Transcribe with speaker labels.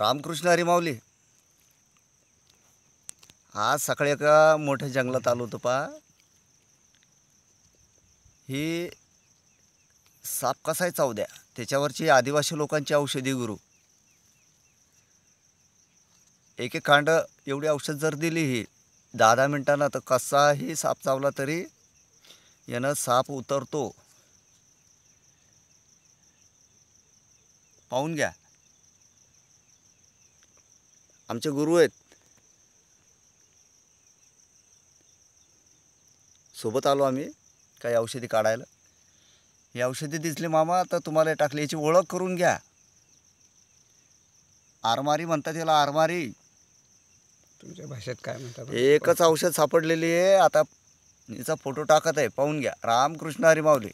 Speaker 1: रामकृष्ण हरिमावली आज सकाळी एका मोठ्या जंगलात आलो होतो पा ही साप कसाय चावद्या त्याच्यावरची आदिवासी लोकांची औषधी गुरु एक एक कांड एवढी औषध जर दिली ही दहा दहा मिनटांना तर कसाही साप चावला तरी यानं साप उतरतो पाहून घ्या आमचे गुरु आहेत सोबत आलो आम्ही काही औषधी काढायला ही औषधी दिसली मामा आता तुम्हाला टाकली याची ओळख करून घ्या आरमारी म्हणतात याला आरमारी तुमच्या भाषेत काय म्हणतात एकच औषध सापडलेली आहे आता हिचा फोटो टाकत आहे पाहून घ्या
Speaker 2: रामकृष्ण हरी माऊली